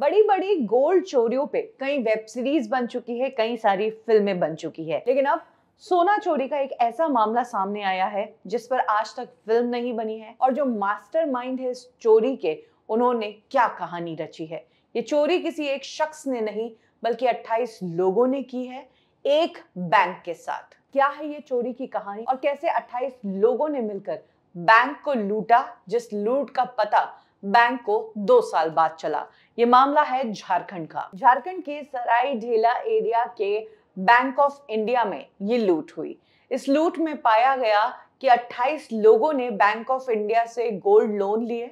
बड़ी बड़ी गोल्ड चोरियों पे कई वेब सीरीज बन चुकी है कई सारी फिल्में बन चुकी है लेकिन अब सोना चोरी का एक ऐसा मामला सामने आया है जिस पर आज तक फिल्म नहीं बनी है और जो मास्टरमाइंड है इस चोरी के उन्होंने क्या कहानी रची है ये चोरी किसी एक शख्स ने नहीं बल्कि 28 लोगों ने की है एक बैंक के साथ क्या है ये चोरी की कहानी और कैसे 28 लोगों ने मिलकर बैंक को लूटा जिस लूट का पता बैंक को दो साल बाद चला ये मामला है झारखंड का झारखंड के सराई ढेला एरिया के बैंक ऑफ इंडिया में ये लूट हुई इस लूट में पाया गया कि 28 लोगों ने बैंक ऑफ इंडिया से गोल्ड लोन लिए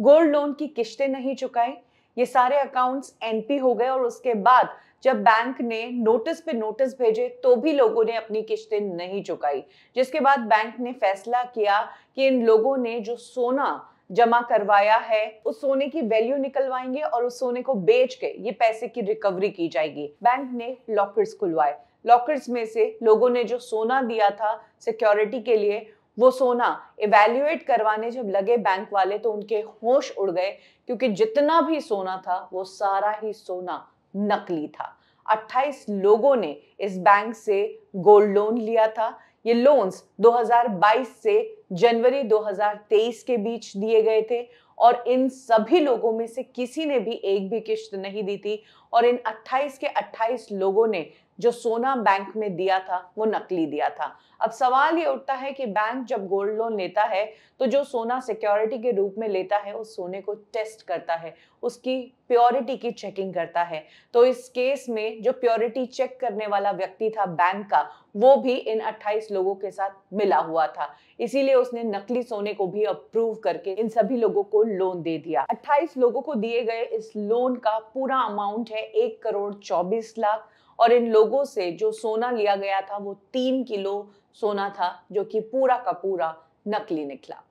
गोल्ड लोन की किश्तें नहीं चुकाई ये सारे अकाउंट्स एनपी हो गए और उसके बाद जब बैंक ने नोटिस पे नोटिस भेजे तो भी लोगों ने अपनी किश्तें नहीं चुकाई जिसके बाद बैंक ने फैसला किया कि इन लोगों ने जो सोना जमा करवाया है उस सोने की वैल्यू निकलवाएंगे और उस सोने को बेच के ये पैसे की रिकवरी की जाएगी बैंक ने लॉकर्स खुलवाए लॉकर्स में से लोगों ने जो सोना दिया था सिक्योरिटी के लिए वो सोना इवेल्युएट करवाने जब लगे बैंक वाले तो उनके होश उड़ गए क्योंकि जितना भी सोना था वो सारा ही सोना नकली था 28 लोगों ने इस बैंक से गोल्ड लोन लिया था ये लोन्स 2022 से जनवरी 2023 के बीच दिए गए थे और इन सभी लोगों में से किसी ने भी एक भी किश्त नहीं दी थी और इन 28 के 28 लोगों ने जो सोना बैंक में दिया था वो नकली दिया था अब सवाल ये उठता है कि बैंक जब गोल्ड लोन लेता है तो जो सोना सिक्योरिटी के रूप में लेता है उस सोने को टेस्ट करता है उसकी प्योरिटी की चेकिंग करता है तो इस केस में जो प्योरिटी चेक करने वाला व्यक्ति था बैंक का वो भी इन 28 लोगों के साथ मिला हुआ था इसीलिए उसने नकली सोने को भी अप्रूव करके इन सभी लोगों को लोन दे दिया 28 लोगों को दिए गए इस लोन का पूरा अमाउंट है एक करोड़ चौबीस लाख और इन लोगों से जो सोना लिया गया था वो तीन किलो सोना था जो कि पूरा का पूरा नकली निकला